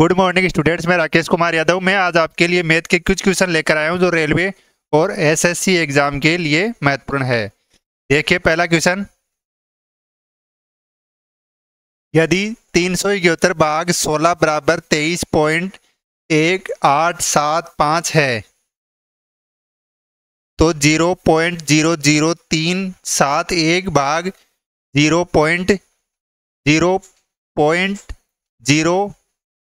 good morning students मैं राकेश कुमार यादव मैं आज आपके लिए मैथ के कुछ क्वेश्चन लेकर आया हूँ जो रेलवे और एसएससी एग्जाम के लिए महत्वपूर्ण है देखिए पहला क्वेश्चन यदि तीन सौ इकहत्तर भाग सोलह बराबर तेईस पॉइंट एक आठ सात पाँच है तो जीरो पॉइंट जीरो जीरो तीन सात एक भाग zero point zero point zero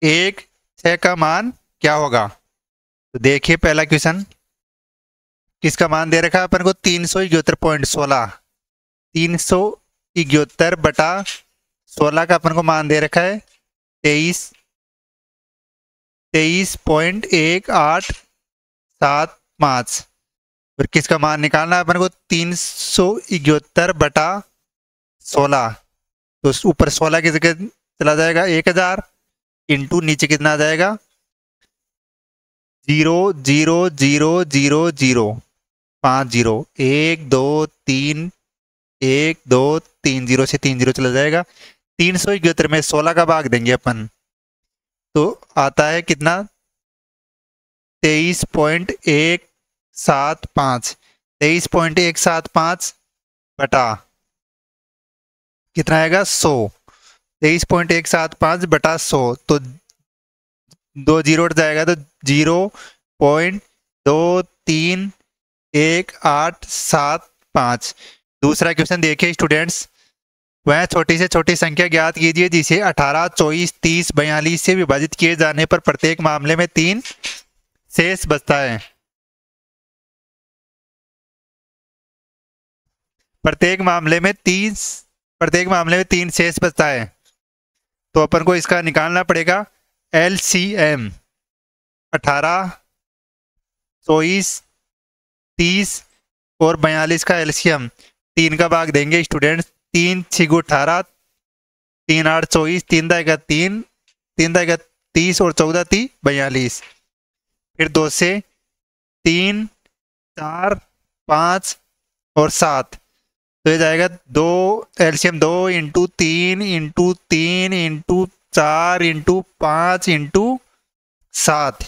एक छह का मान क्या होगा तो देखिए पहला क्वेश्चन किसका मान दे रखा है अपन को तीन सौ इकहत्तर पॉइंट सोलह तीन सौ इकहत्तर बटा सोलह का अपन को मान दे रखा है तेईस तेईस पॉइंट एक आठ सात पाँच और किसका मान निकालना है अपन को तीन सौ इकहत्तर बटा सोलह तो ऊपर सोलह की जगह चला जाएगा एक हज़ार इंटू नीचे कितना आ जाएगा zero zero zero zero zero पाँच जीरो एक दो तीन एक दो तीन जीरो से तीन जीरो चला जाएगा तीन सौ इकहत्तर में सोलह का भाग देंगे अपन तो आता है कितना तेईस पॉइंट एक सात पाँच तेईस पॉइंट एक सात पाँच बटा कितना आएगा सौ तेईस पॉइंट एक सात पाँच बटा सौ तो दो जीरो जाएगा तो जीरो पॉइंट दो तीन एक आठ सात पाँच दूसरा क्वेश्चन देखिए स्टूडेंट्स वह छोटी से छोटी संख्या ज्ञात कीजिए जिसे 18, चौबीस तीस बयालीस से विभाजित किए जाने पर प्रत्येक मामले में तीन शेष बचता है प्रत्येक मामले में तीन प्रत्येक मामले में तीन शेष बचता है तो अपन को इसका निकालना पड़ेगा एल सी एम अठारह चौबीस तीस और बयालीस का एल सी एम तीन का भाग देंगे स्टूडेंट्स तीन छिगो अठारह तीन आठ चौबीस तीन दाएगा तीन तीन दाएगा तीस और चौदह ती बयालीस फिर दो से तीन चार पाँच और सात तो ये जाएगा दो एल्शियम दो इंटू तीन इंटू तीन इंटू चार इंटू पाँच इंटू सात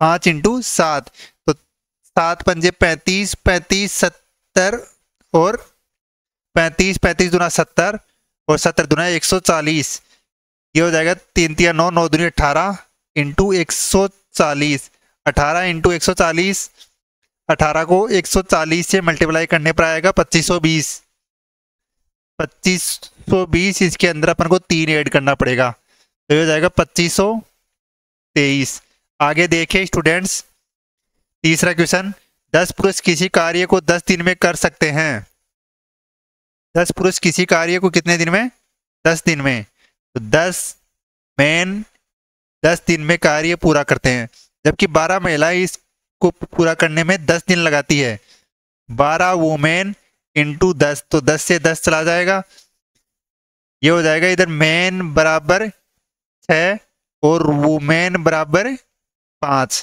पाँच इंटू सात तो सात पंजे पैंतीस पैंतीस सत्तर और पैंतीस पैंतीस दुना सत्तर और सत्तर दुना एक सौ चालीस ये हो जाएगा तीन तीन नौ नौ दुनिया अठारह इंटू एक सौ चालीस अठारह इंटू एक सौ चालीस 18 को 140 से मल्टीप्लाई करने पर आएगा 2520 2520 इसके अंदर अपन को तीन ऐड करना पड़ेगा तो ये जाएगा 2523 आगे देखें स्टूडेंट्स तीसरा क्वेश्चन दस पुरुष किसी कार्य को दस दिन में कर सकते हैं दस पुरुष किसी कार्य को कितने दिन में दस दिन में तो दस मैन दस दिन में कार्य पूरा करते हैं जबकि बारह महिलाएं इस को पूरा करने में दस दिन लगाती है बारह वोमेन इंटू दस तो दस से दस चला जाएगा ये हो जाएगा इधर मैन बराबर छ और वुमेन बराबर पांच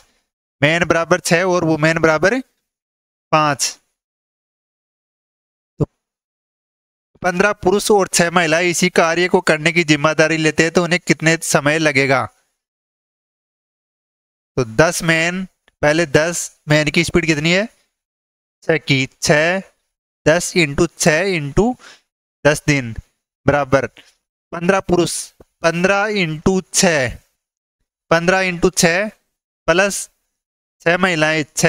मैन बराबर छ और वुमेन बराबर पांच तो पंद्रह पुरुष और छह महिला इसी कार्य को करने की जिम्मेदारी लेते हैं तो उन्हें कितने समय लगेगा तो दस मैन पहले दस में यानी कि स्पीड कितनी है छ की छ दस इंटू छ इंटू दस दिन बराबर पंद्रह पुरुष पंद्रह इंटू छ पंद्रह इंटू छ प्लस छ महिलाएं छ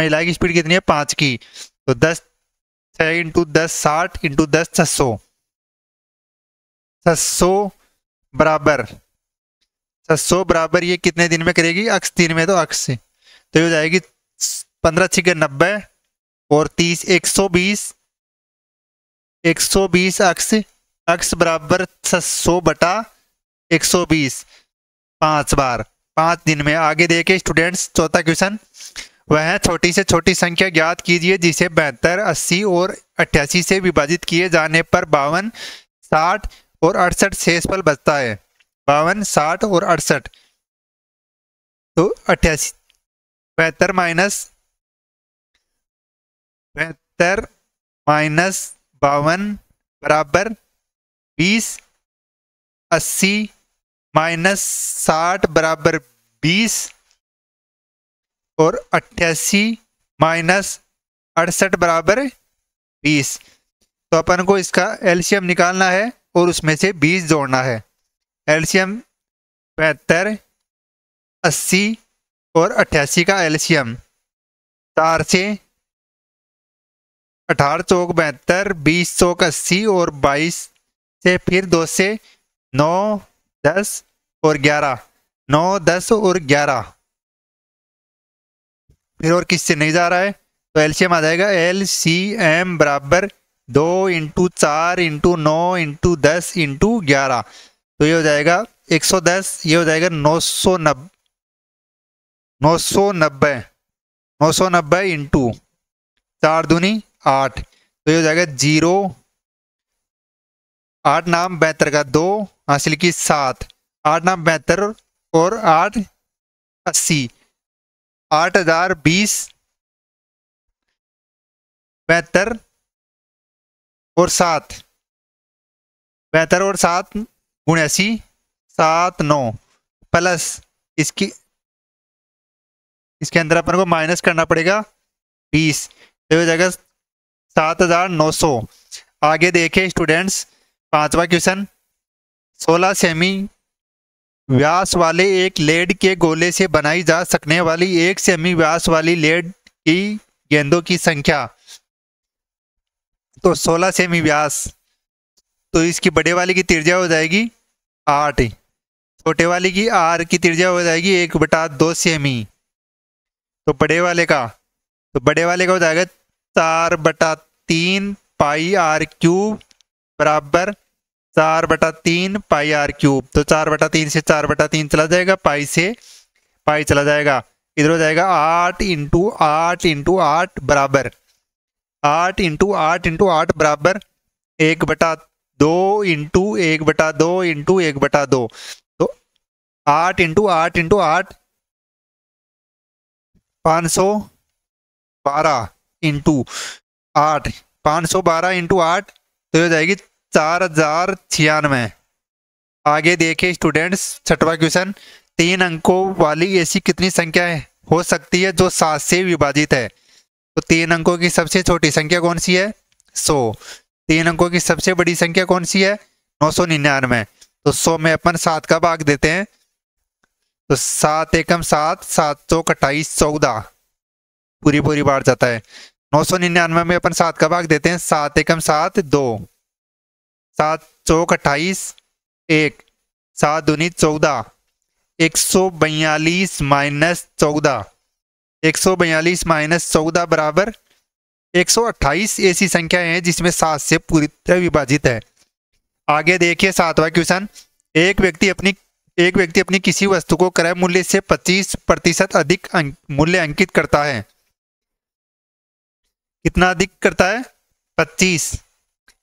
महिलाएं की स्पीड कितनी है पाँच की तो दस छ इंटू दस साठ इंटू दस छः सौ सौ बराबर छः सौ बराबर ये कितने दिन में करेगी अक्स तीन में तो अक्स से तो ये हो जाएगी पंद्रह छिके नब्बे और तीस एक सौ बीस एक सौ बीस अक्स अक्स बराबर सौ बटा एक सौ बीस पाँच बार पाँच दिन में आगे देखे स्टूडेंट्स चौथा क्वेश्चन वह छोटी से छोटी संख्या ज्ञात कीजिए जिसे बहत्तर अस्सी और अट्ठासी से विभाजित किए जाने पर बावन साठ और अड़सठ शेषफल बचता है बावन साठ और अड़सठ तो अट्ठासी बेहतर माइनस बेहतर माइनस बावन बराबर बीस अस्सी माइनस साठ बराबर बीस और अट्ठासी माइनस अड़सठ बराबर बीस तो अपन को इसका एल्शियम निकालना है और उसमें से बीस जोड़ना है एल्शियम बहत्तर अस्सी और अट्ठासी का एल्शियम चार से अठारह चौक बहत्तर बीस चौक अस्सी और बाईस से फिर दो से नौ दस और ग्यारह नौ दस और ग्यारह फिर और किससे नहीं जा रहा है तो एल्शियम आ जाएगा एल सी एम बराबर दो इंटू चार इंटू नौ इंटू दस इंटू ग्यारह तो ये हो जाएगा एक सौ दस ये हो जाएगा नौ सौ नब नौ सौ नब्बे नौ सौ नब्बे इंटू चार दूनी आठ तो ये हो जाएगा जीरो आठ नाम बेहतर का दो हासिल की सात आठ नाम बेहतर और आठ अस्सी आठ हजार बीस बेहतर और सात बेहतर और सात गुण अस्सी सात नौ प्लस इसकी इसके अंदर अपन को माइनस करना पड़ेगा बीस तो हो जाएगा सात हजार नौ सौ आगे देखे स्टूडेंट्स पांचवा क्वेश्चन सोलह सेमी व्यास वाले एक लेड के गोले से बनाई जा सकने वाली एक सेमी व्यास वाली लेड की गेंदों की संख्या तो सोलह सेमी व्यास तो इसकी बड़े वाले की तिरजा हो जाएगी आठ छोटे वाले की आर की तिरजा हो जाएगी एक बटा दो सेमी तो बड़े वाले का तो बड़े वाले का हो जाएगा चार बटा तीन पाई आर क्यूब बराबर चार बटा तीन पाई आर क्यूब तो चार बटा तीन से चार बटा तीन चला जाएगा पाई से पाई चला जाएगा इधर हो जाएगा आठ इंटू आठ इंटू आठ बराबर आठ इंटू आठ इंटू आठ बराबर एक बटा दो इंटू एक बटा दो इंटू एक बटा दो तो आठ इंटू आठ इंटू आठ पाँच सौ बारह इंटू आठ पाँच सौ बारह इंटू आठ तो हो जाएगी चार हजार छियानवे आगे देखे स्टूडेंट्स छठवा क्वेश्चन तीन अंकों वाली ऐसी कितनी संख्या है हो सकती है जो सात से विभाजित है तो तीन अंकों की सबसे छोटी संख्या कौन सी है सौ तीन अंकों की सबसे बड़ी संख्या कौन सी है नौ सौ निन्यानवे तो सौ में अपन सात का भाग देते हैं तो सात एकम सात सात सौ अट्ठाईस चौदह पूरी पूरी बाढ़ जाता है नौ सौ निन्यानवे में अपन सात का भाग देते हैं सात एकम सात दो सात चौक अट्ठाईस एक सात दूनी चौदह एक सौ बयालीस माइनस चौदह एक सौ बयालीस माइनस चौदह बराबर एक सौ अट्ठाईस ऐसी संख्या है जिसमें सात से पूरी तरह विभाजित है आगे देखिए सातवा क्वेश्चन एक व्यक्ति अपनी एक व्यक्ति अपनी किसी वस्तु को क्रय मूल्य से 25 प्रतिशत अधिक मूल्य अंकित करता है कितना अधिक करता है 25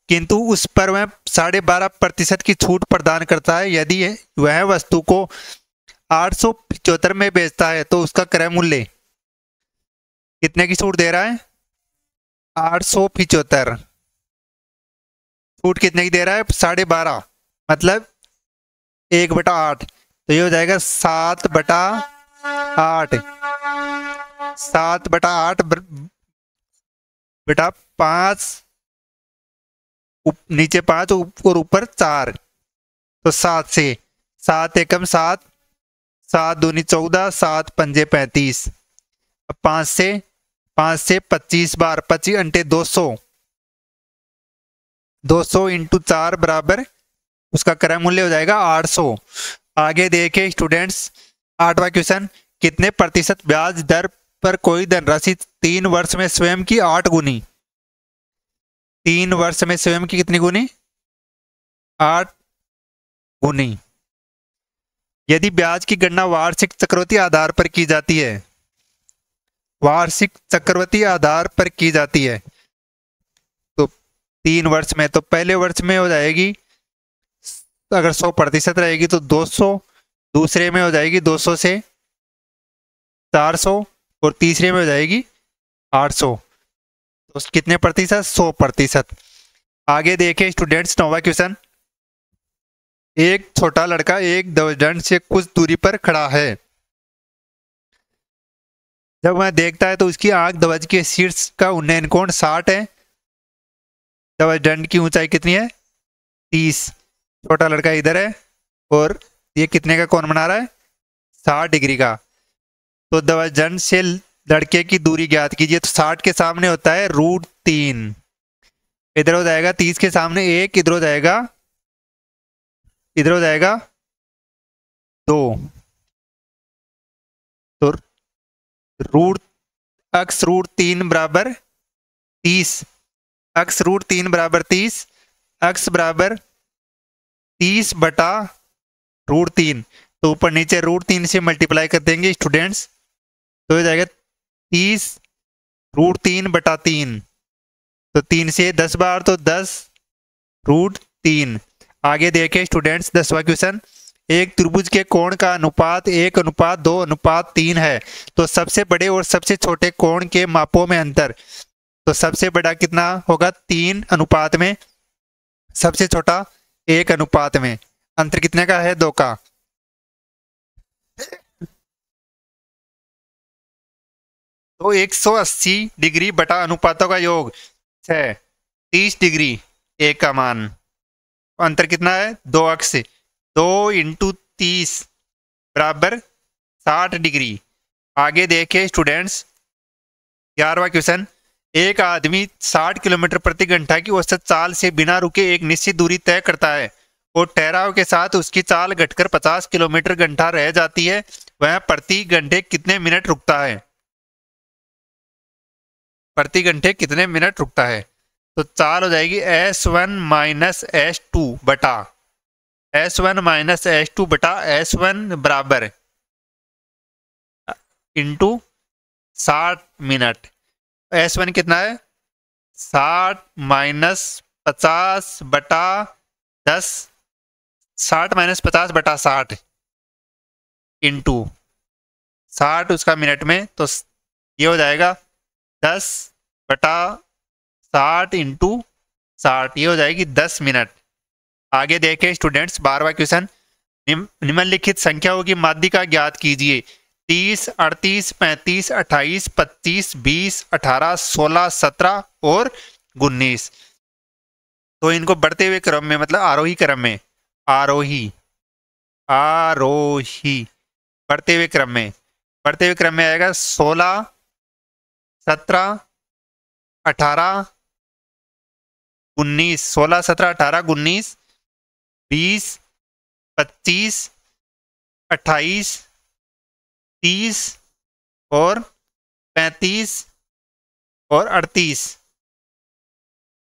किंतु उस पर वह साढ़े बारह प्रतिशत की छूट प्रदान करता है यदि वह वस्तु को आठ में बेचता है तो उसका क्रय मूल्य कितने की छूट दे रहा है आठ सौ पिचहत्तर छूट कितने की दे रहा है साढ़े बारह मतलब एक बटा आठ तो ये हो जाएगा सात बटा आठ सात बटा आठ बेटा पांच नीचे पांच और ऊपर चार तो सात से सात एकम सात सात दूनी चौदह सात पंजे पैंतीस पांच से पांच से पच्चीस बार पच्चीस अंटे दो सौ दो सौ इंटू चार बराबर उसका क्रय मूल्य हो जाएगा 800 आगे देखे स्टूडेंट्स आठवा क्वेश्चन कितने प्रतिशत ब्याज दर पर कोई धनराशि तीन वर्ष में स्वयं की आठ गुनी तीन वर्ष में स्वयं की कितनी गुनी आठ गुनी यदि ब्याज की गणना वार्षिक चक्रवर्ती आधार पर की जाती है वार्षिक चक्रवर्ती आधार पर की जाती है तो तीन वर्ष में तो पहले वर्ष में हो जाएगी तो अगर सौ प्रतिशत रहेगी तो दो सौ दूसरे में हो जाएगी दो सौ से चार सौ और तीसरे में हो जाएगी आठ सौ तो कितने प्रतिशत सौ प्रतिशत आगे देखें स्टूडेंट्स नोवा क्वेश्चन एक छोटा लड़का एक दर्जन से कुछ दूरी पर खड़ा है जब वह देखता है तो उसकी आंख दवज के शीर्ष का उन्नयन कोण साठ है दवज दंड की ऊंचाई कितनी है तीस छोटा लड़का इधर है और ये कितने का कौन बना रहा है साठ डिग्री का तो दवाजन से लड़के की दूरी ज्ञात कीजिए तो साठ के सामने होता है रूट तीन इधर हो जाएगा तीस के सामने एक इधर हो जाएगा इधर हो जाएगा दो तो रूट अक्स रूट तीन बराबर तीस अक्स रूट तीन बराबर तीस अक्स बराबर तीस बटा रूट तीन तो ऊपर नीचे रूट तीन से मल्टीप्लाई कर देंगे स्टूडेंट्स तो हो जाएगा तीस रूट तीन बटा तीन तो तीन से दस बार तो दस रूट तीन आगे देखे स्टूडेंट्स दसवा क्वेश्चन एक त्रिभुज के कोण का अनुपात एक अनुपात दो अनुपात तीन है तो सबसे बड़े और सबसे छोटे कोण के मापों में अंतर तो सबसे बड़ा कितना होगा तीन अनुपात में सबसे छोटा एक अनुपात में अंतर कितने का है दो का तो 180 डिग्री बटा अनुपातों का योग है 30 डिग्री एक का मान अंतर कितना है दो अक्ष दो इंटू तीस बराबर साठ डिग्री आगे देखे स्टूडेंट्स ग्यारहवा क्वेश्चन एक आदमी 60 किलोमीटर प्रति घंटा की औसत चाल से बिना रुके एक निश्चित दूरी तय करता है और ठहराव के साथ उसकी चाल घटकर 50 किलोमीटर घंटा रह जाती है वह प्रति घंटे कितने मिनट रुकता है प्रति घंटे कितने मिनट रुकता है तो चाल हो जाएगी S one minus S two बटा S one minus S two बटा एस वन बराबर इंटू साठ मिनट एस वन कितना है साठ माइनस पचास बटा दस साठ माइनस पचास बटा साठ इंटू साठ उसका मिनट में तो ये हो जाएगा दस बटा साठ इंटू साठ ये हो जाएगी दस मिनट आगे देखें स्टूडेंट्स बारवा क्वेश्चन निम्नलिखित संख्याओं की माध्यिका ज्ञात कीजिए तीस अड़तीस पैंतीस अट्ठाईस पच्चीस बीस अठारह सोलह सत्रह और उन्नीस तो इनको बढ़ते हुए क्रम में मतलब आरोही क्रम में आरोही आरोही बढ़ते हुए क्रम में बढ़ते हुए क्रम में आएगा सोलह सत्रह अठारह उन्नीस सोलह सत्रह अठारह उन्नीस बीस पच्चीस अट्ठाईस तीस और पैंतीस और अड़तीस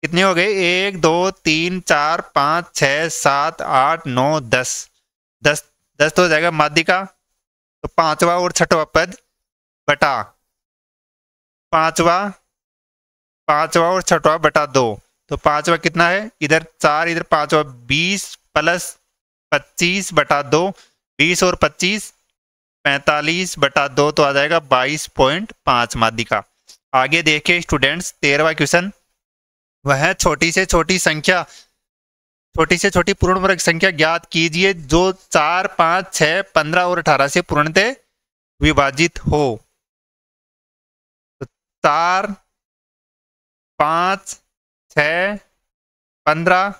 कितने हो गए एक दो तीन चार पाँच छ सात आठ नौ दस दस दस तो हो जाएगा माध्यिका तो पांचवा और छठवा पद बटा पांचवा पांचवा और छठवा बटा दो तो पांचवा कितना है इधर चार इधर पांचवा बीस प्लस पच्चीस बटा दो बीस और पच्चीस पैंतालीस बटा दो तो आ जाएगा बाईस पॉइंट पांच माध्यिका आगे देखिए स्टूडेंट्स तेरहवा क्वेश्चन वह छोटी से छोटी संख्या छोटी से छोटी पूर्ण वर्ग संख्या ज्ञात कीजिए जो चार पाँच छह पंद्रह और अठारह से पूर्णतः विभाजित हो तो चार पांच छ पंद्रह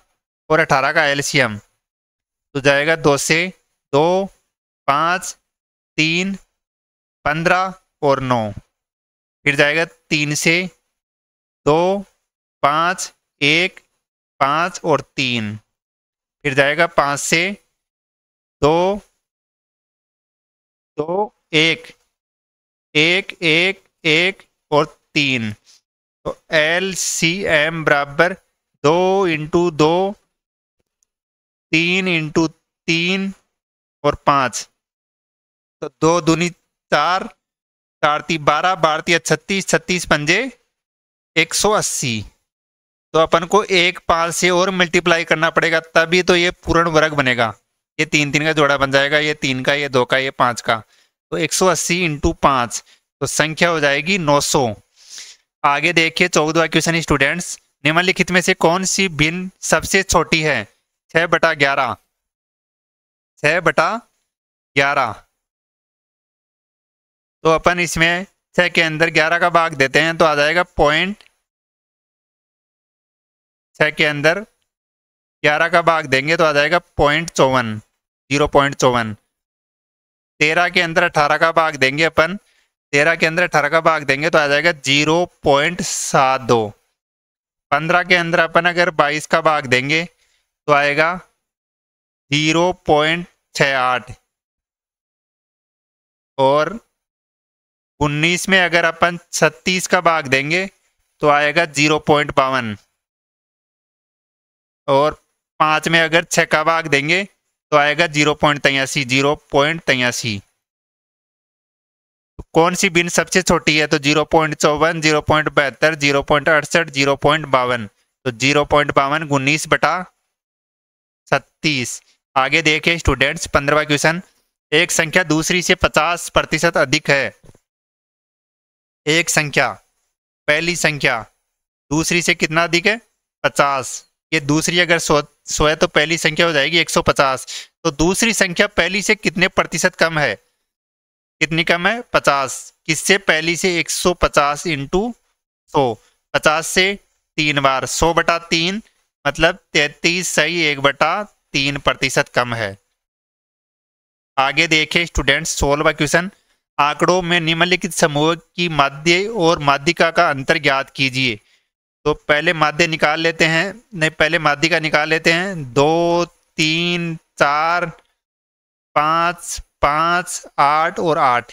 और अठारह का एलसीएम तो जाएगा दो से दो पांच तीन पंद्रह और नौ फिर जाएगा तीन से दो पाँच एक पाँच और तीन फिर जाएगा पाँच से दो दो एक एक एक एक और तीन तो एल सी एम बराबर दो इंटू दो तीन इंटू तीन और पाँच तो दो दूनी चार चार ती बारह बारह ती छत्तीस छत्तीस पंजे एक सौ अस्सी तो अपन को एक पाल से और मल्टीप्लाई करना पड़ेगा तभी तो ये पूर्ण वर्ग बनेगा ये तीन तीन का जोड़ा बन जाएगा ये तीन का ये दो का ये पांच का तो एक सौ अस्सी इंटू पांच तो संख्या हो जाएगी नौ सौ आगे देखिए चौदवा क्वेश्चन स्टूडेंट्स निम्नलिखित में से कौन सी बिन सबसे छोटी है छह बटा ग्यारह छह बटा ग्यारह तो अपन इसमें छः के अंदर ग्यारह का भाग देते हैं तो आ जाएगा पॉइंट छः के अंदर ग्यारह का भाग देंगे तो आ जाएगा पॉइंट चौवन जीरो पॉइंट चौवन तेरह के अंदर अठारह का भाग देंगे अपन तेरह के अंदर अठारह का भाग देंगे तो आ जाएगा जीरो पॉइंट सात दो पंद्रह के अंदर अपन अगर बाईस का भाग देंगे तो आएगा जीरो पॉइंट छ आठ और उन्नीस में अगर अपन छत्तीस का भाग देंगे तो आएगा जीरो पॉइंट बावन और पाँच में अगर छ का भाग देंगे तो आएगा जीरो पॉइंट तयासी जीरो पॉइंट तयासी तो कौन सी बिन सबसे छोटी है तो जीरो पॉइंट चौवन जीरो पॉइंट बहत्तर जीरो पॉइंट अड़सठ जीरो पॉइंट बावन तो जीरो पॉइंट बावन उन्नीस बटा छत्तीस आगे देखें स्टूडेंट्स पंद्रवा क्वेश्चन एक संख्या दूसरी से पचास प्रतिशत अधिक है एक संख्या पहली संख्या दूसरी से कितना अधिक है पचास ये दूसरी अगर सो सौ है तो पहली संख्या हो जाएगी एक सौ पचास तो दूसरी संख्या पहली से कितने प्रतिशत कम है कितनी कम है पचास किससे पहली से एक सौ पचास इंटू सो पचास से तीन बार सौ बटा तीन मतलब तैतीस सही एक बटा तीन प्रतिशत कम है आगे देखे स्टूडेंट्स सोलवा क्वेश्चन आंकड़ों में निम्नलिखित समूह की माध्य और माध्यिका का अंतर ज्ञात कीजिए तो पहले माध्य निकाल लेते हैं नहीं पहले माध्यिका निकाल लेते हैं दो तीन चार पाँच पाँच आठ और आठ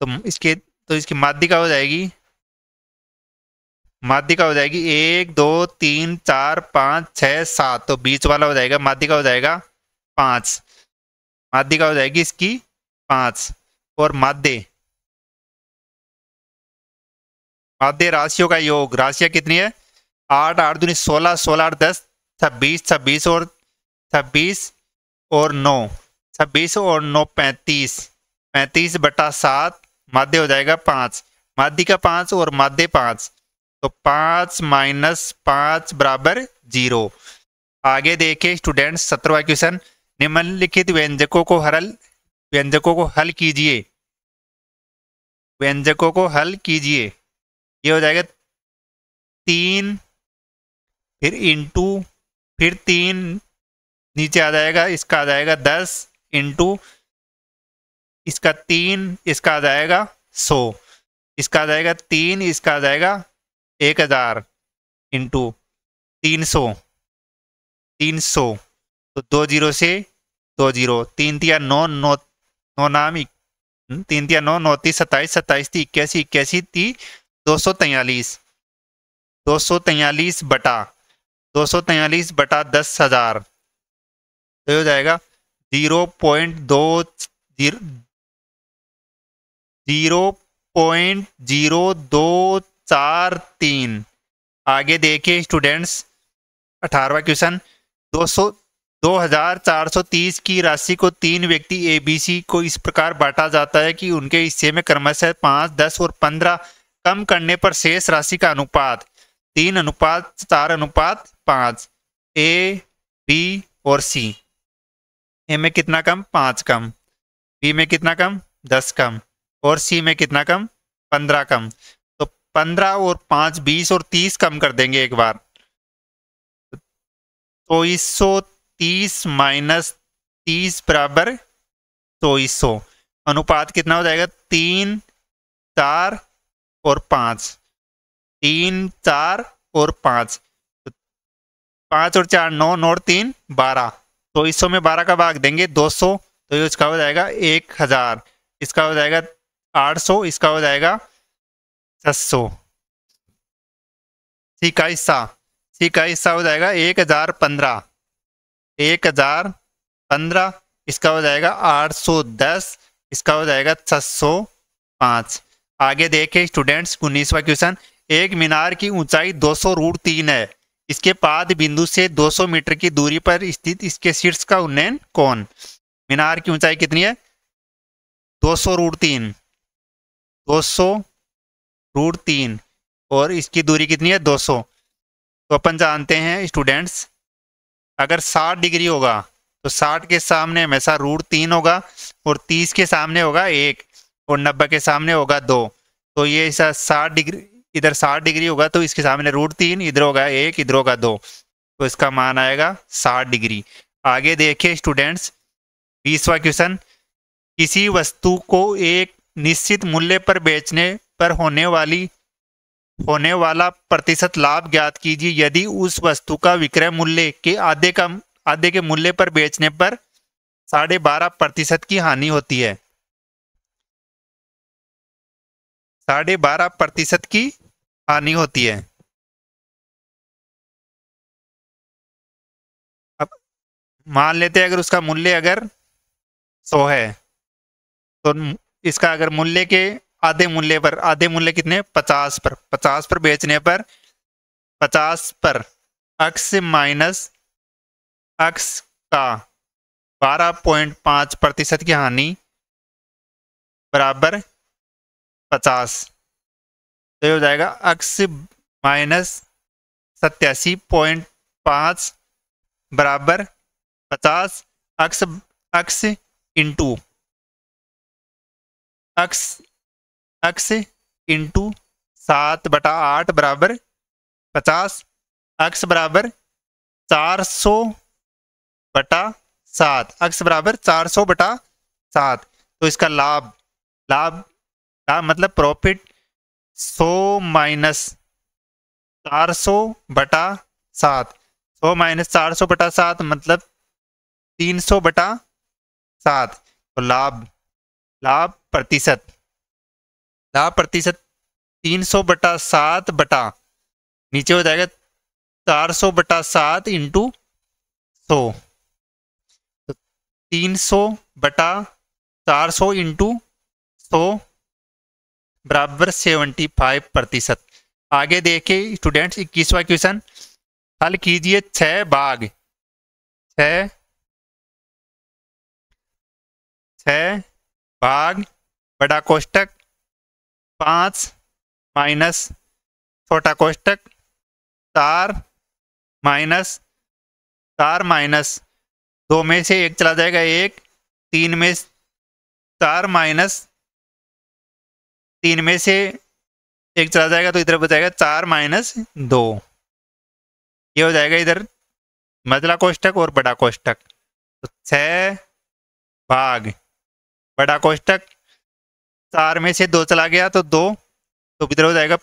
तो इसके तो इसकी माध्यिका हो जाएगी माध्यिका हो जाएगी एक दो तीन चार पाँच छः सात तो बीच वाला हो जाएगा माध्यिका हो जाएगा पाँच माध्यिका हो जाएगी इसकी पाँच और मादे मादे राशियों का योग राशियां कितनी है आठ आठ दूनी सोलह सोलह आठ दस छब्बीस छब्बीस और छब्बीस और नौ छब्बीस और नौ पैंतीस पैंतीस बटा सात माध्य हो जाएगा पाँच माध्य का पाँच और माध्य पाँच तो पाँच माइनस पाँच बराबर जीरो आगे देखे स्टूडेंट सत्रवा क्वेश्चन निम्नलिखित व्यंजकों को हरल व्यंजकों को हल कीजिए व्यंजकों को हल कीजिए ये हो जाएगा तीन फिर इंटू फिर तीन नीचे आ जाएगा इसका आ जाएगा दस इंटू इसका तीन इसका आ जाएगा सौ इसका आ जाएगा तीन इसका आ जाएगा एक हज़ार इंटू तीन सौ तीन सौ तो दो जीरो से दो जीरो तीन तिया नौ नौ नौ नाम हम्म, तीन तिया नौ नौ तीस सत्ताईस सत्ताईस थी इक्यासी इक्यासी थी दो सौ तैयलीस दो सौ तैयलीस बटा दो सौ तैयलीस बटा दस हजार तो हो जाएगा जीरो पॉइंट दो जीरो पॉइंट जीरो दो चार तीन आगे देखिए स्टूडेंट्स अठारवा क्वेश्चन दो सौ 2430 की राशि को तीन व्यक्ति ए बी सी को इस प्रकार बांटा जाता है कि उनके हिस्से में क्रमशः पांच दस और पंद्रह कम करने पर शेष राशि का अनुपात तीन अनुपात चार अनुपात पांच ए बी और सी ए में कितना कम पाँच कम बी में कितना कम दस कम और सी में कितना कम पंद्रह कम तो पंद्रह और पांच बीस और तीस कम कर देंगे एक बार तो इस सौ तीस माइनस तीस बराबर चौबीस सौ अनुपात कितना हो जाएगा तीन चार और पाँच तीन चार और पाँच तो पाँच और चार नौ नौ और तीन बारह तो इस सौ में बारह का भाग देंगे दो सौ तो ये इसका हो जाएगा एक हज़ार इसका हो जाएगा आठ सौ इसका हो जाएगा छः सौ सी का हिस्सा सी का हिस्सा हो जाएगा एक हज़ार पंद्रह एक हजार पंद्रह इसका हो जाएगा आठ सौ दस इसका हो जाएगा छ सौ पाँच आगे देखे स्टूडेंट्स उन्नीसवा क्वेश्चन एक मीनार की ऊंचाई सौ रूट तीन है इसके पाद बिंदु से 200 मीटर की दूरी पर स्थित इसके शीर्ष का उन्नयन कौन मीनार की ऊंचाई कितनी है दो सौ रूट तीन दो सौ रूट तीन और इसकी दूरी कितनी है 200 तो अपन जानते हैं स्टूडेंट्स अगर 60 डिग्री होगा तो 60 के सामने हमेशा रूट तीन होगा और 30 के सामने होगा एक और 90 के सामने होगा दो तो ये साठ डिग्री इधर साठ डिग्री होगा तो इसके सामने रूट तीन इधर होगा एक इधर होगा दो तो इसका मान आएगा साठ डिग्री आगे देखिए स्टूडेंट्स बीसवा क्वेश्चन किसी वस्तु को एक निश्चित मूल्य पर बेचने पर होने वाली होने वाला प्रतिशत लाभ ज्ञात कीजिए यदि उस वस्तु का विक्रय मूल्य के आधे का आधे के मूल्य पर बेचने पर साढ़े बारह प्रतिशत की हानि होती है साढ़े बारह प्रतिशत की हानि होती है अब मान लेते हैं अगर उसका मूल्य अगर सौ है तो इसका अगर मूल्य के आधे मूल्य पर आधे मूल्य कितने पचास पर पचास पर बेचने पर पचास पर अक्स माइनस अक्स का बारह पॉइंट पाँच प्रतिशत की हानि बराबर पचास तो ये हो जाएगा अक्स माइनस सत्यासी पॉइंट पाँच बराबर पचास अक्स अक्स इंटू अक्स अक्स इंटू सात बटा आठ बराबर पचास अक्स बराबर चार सौ बटा सात अक्स बराबर चार सौ बटा सात तो इसका लाभ लाभ लाभ मतलब प्रॉफिट सौ माइनस चार सौ बटा सात सौ माइनस चार सौ बटा सात मतलब तीन सौ बटा सात तो लाभ लाभ प्रतिशत लाभ प्रतिशत तीन सौ बटा सात बटा नीचे हो जाएगा चार सौ बटा सात इंटू सौ तो तीन सौ बटा चार सौ इंटू सौ बराबर सेवेंटी फाइव प्रतिशत आगे देखे स्टूडेंट्स इक्कीसवा क्वेश्चन हल कीजिए छह बाग छ छह बड़ा कोष्टक पाँच माइनस छोटा कोष्टक चार माइनस चार माइनस दो में से एक चला जाएगा एक तीन में चार माइनस तीन में से एक चला जाएगा तो इधर बचाएगा चार माइनस दो ये हो जाएगा इधर मजला कोष्टक और बड़ा कोष्टक तो छः भाग बड़ा कोष्टक चार में से दो चला गया तो दो तो किधर हो जाएगा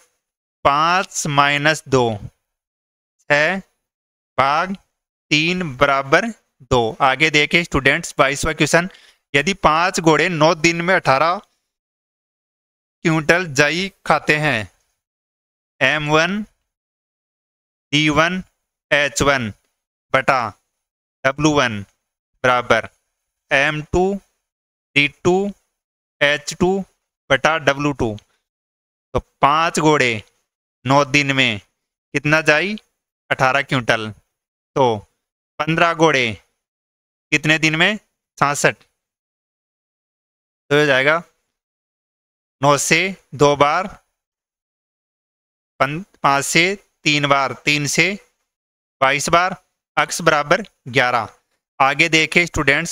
पांच माइनस दो भाग तीन बराबर दो आगे देखे स्टूडेंट्स बाईसवा क्वेश्चन यदि पांच घोड़े नौ दिन में अठारह क्विंटल जई खाते हैं M one D one H one बटा डब्लू वन बराबर M two D two H two बटा डब्लू टू तो पाँच घोड़े नौ दिन में कितना जाई अठारह क्विंटल तो पंद्रह घोड़े कितने दिन में सासठ तो हो जाएगा नौ से दो बार पाँच से तीन बार तीन से बाईस बार अक्स बराबर ग्यारह आगे देखे स्टूडेंट्स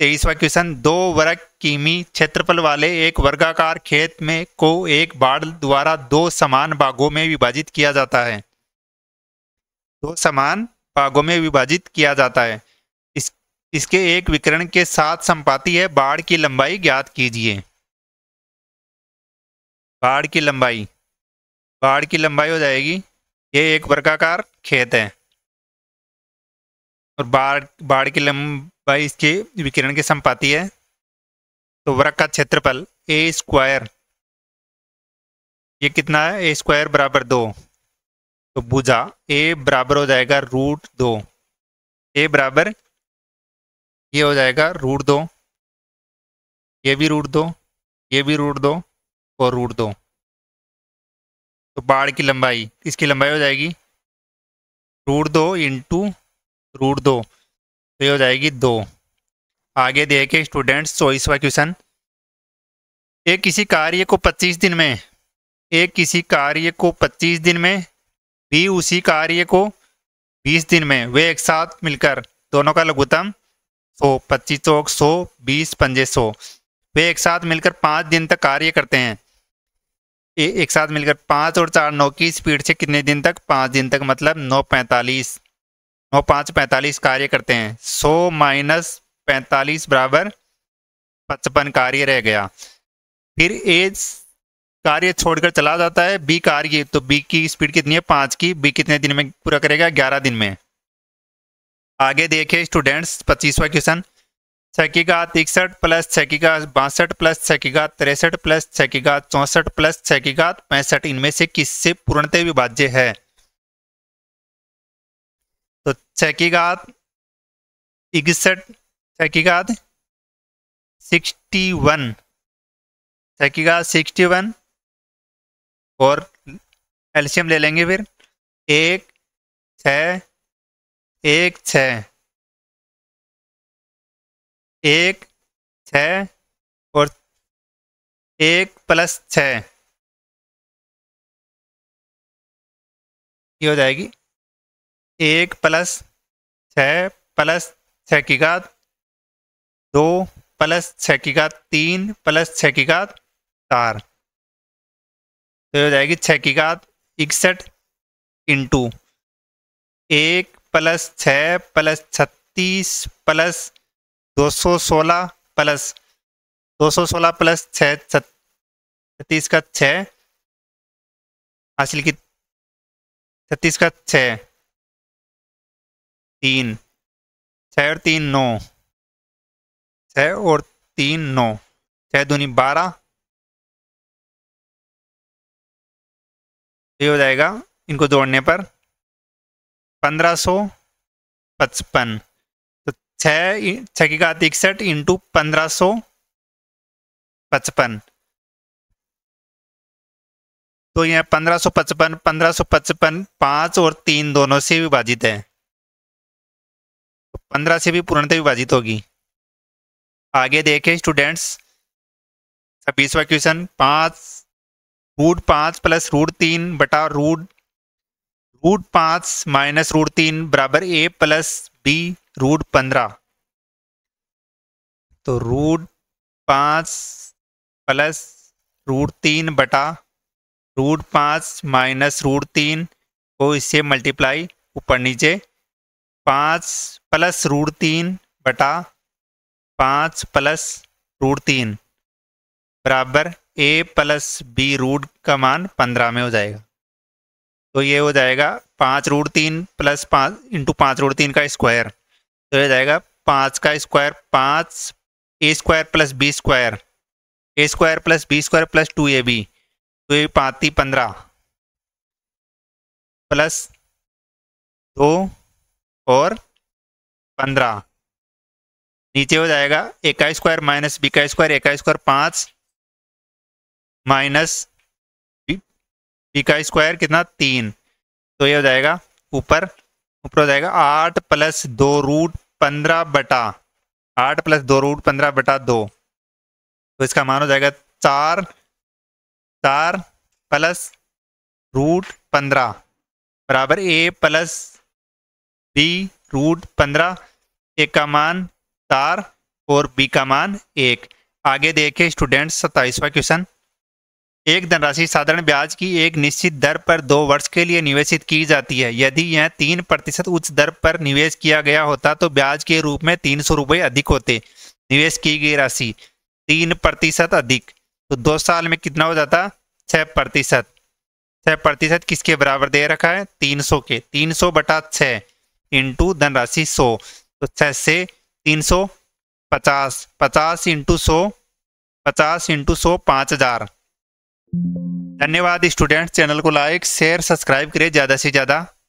तेईसवा क्वेश्चन दो वर्ग किमी क्षेत्रफल वाले एक वर्गाकार खेत में को एक बाढ़ द्वारा दो समान भागों में विभाजित किया जाता है दो समान भागों में विभाजित किया जाता है इस इसके एक विकरण के साथ संपाति है बाढ़ की लंबाई ज्ञात कीजिए बाढ़ की लंबाई बाढ़ की लंबाई हो जाएगी ये एक वर्गाकार खेत है और बाढ़ बाढ़ की लंबाई इसके विकिरण के संपाती है तो वर्ग का क्षेत्रफल ए स्क्वायर ये कितना है ए स्क्वायर बराबर दो तो बुझा ए बराबर हो जाएगा रूट दो ए बराबर ये हो जाएगा रूट दो ये भी रूट दो ये भी रूट दो और रूट दो तो बाढ़ की लंबाई इसकी लंबाई हो जाएगी रूट दो इंटू रूट दो तो ये हो जाएगी दो आगे देखे के स्टूडेंट्स चौबीसवा क्वेश्चन एक किसी कार्य को पच्चीस दिन में एक किसी कार्य को पच्चीस दिन में बी उसी कार्य को बीस दिन में वे एक साथ मिलकर दोनों का लघुतम सौ पच्चीस चौक सौ बीस पंजे सौ वे एक साथ मिलकर पाँच दिन तक कार्य करते हैं एक साथ मिलकर पाँच और चार नौ की स्पीड से कितने दिन तक पाँच दिन तक मतलब नौ पैंतालीस और पाँच पैंतालीस कार्य करते हैं सौ माइनस पैंतालीस बराबर पचपन कार्य रह गया फिर ए कार्य छोड़कर चला जाता है बी कार्य तो बी की स्पीड कितनी है पाँच की बी कितने दिन में पूरा करेगा ग्यारह दिन में आगे देखे स्टूडेंट्स पच्चीसवा क्वेश्चन छः की इकसठ प्लस छः की बासठ प्लस छः की तिरसठ प्लस छः की चौंसठ प्लस छः की पैंसठ इनमें से किससे पूर्णतः विभाज्य है तहकीकत इकसठ तहकीकत सिक्सटी वन तहकीकत सिक्सटी वन और एल्शियम ले लेंगे फिर एक छ एक छ एक छ और एक प्लस छ हो जाएगी एक प्लस छः प्लस छः की घात दो प्लस छ की घात तीन प्लस छ की घात चार तो हो जाएगी छ की घात इकसठ इंटू एक प्लस छ प्लस छत्तीस प्लस दो सौ सोलह प्लस दो सौ सोलह प्लस छ छत्तीस का छ हासिल की छत्तीस का छः तीन छः और तीन नौ छ और तीन नौ छः दूनी बारह ये हो जाएगा इनको जोड़ने पर पंद्रह सौ पचपन तो छ छः की घात इकसठ इंटू पंद्रह सौ पचपन तो यह पंद्रह सौ पचपन पंद्रह सौ पचपन पाँच और तीन दोनों से विभाजित है पंद्रह से भी पूर्णतः विभाजित होगी आगे देखें स्टूडेंट्स छब्बीसवा क्वेश्चन पाँच रूट पाँच प्लस रूट तीन बटा रूट रूट पाँच माइनस रूट तीन बराबर ए प्लस बी रूट पंद्रह तो रूट पाँच प्लस रूट तीन बटा रूट पाँच माइनस रूट तीन को इससे मल्टीप्लाई ऊपर नीचे पाँच प्लस रूट तीन बटा पाँच प्लस रूट तीन बराबर ए प्लस बी रूट का मान पंद्रह में हो जाएगा तो ये हो जाएगा पाँच रूट तीन प्लस पाँच इंटू पाँच रूट तीन का स्क्वायर तो ये जाएगा पाँच का स्क्वायर पाँच A square plus B square A square plus B square plus two A B तो ये पाती पंद्रह प्लस दो और पंद्रह नीचे हो जाएगा ए का स्क्वायर माइनस बी का स्क्वायर ए का स्क्वायर पाँच माइनस बी का स्क्वायर कितना तीन तो ये हो जाएगा ऊपर ऊपर हो जाएगा आठ प्लस दो रूट पंद्रह बटा आठ प्लस दो रूट पंद्रह बटा दो तो इसका मान हो जाएगा चार चार प्लस रूट पंद्रह बराबर ए प्लस डी रूट पंद्रह ए का मान चार और बी का मान एक आगे देखे स्टूडेंट सत्ताईसवा क्वेश्चन एक धनराशि साधारण ब्याज की एक निश्चित दर पर दो वर्ष के लिए निवेशित की जाती है यदि यह तीन प्रतिशत उच्च दर पर निवेश किया गया होता तो ब्याज के रूप में तीन सौ रुपये अधिक होते निवेश की गई राशि तीन प्रतिशत अधिक तो दो साल में कितना हो जाता छः प्रतिशत छः प्रतिशत किसके बराबर दे रखा है तीन सौ के तीन सौ बटा छः इंटू धनराशि सो तो छः से तीन सौ पचास पचास इंटू सौ पचास इंटू सौ पाँच हज़ार धन्यवाद स्टूडेंट चैनल को लाइक शेयर सब्सक्राइब करें ज़्यादा से ज़्यादा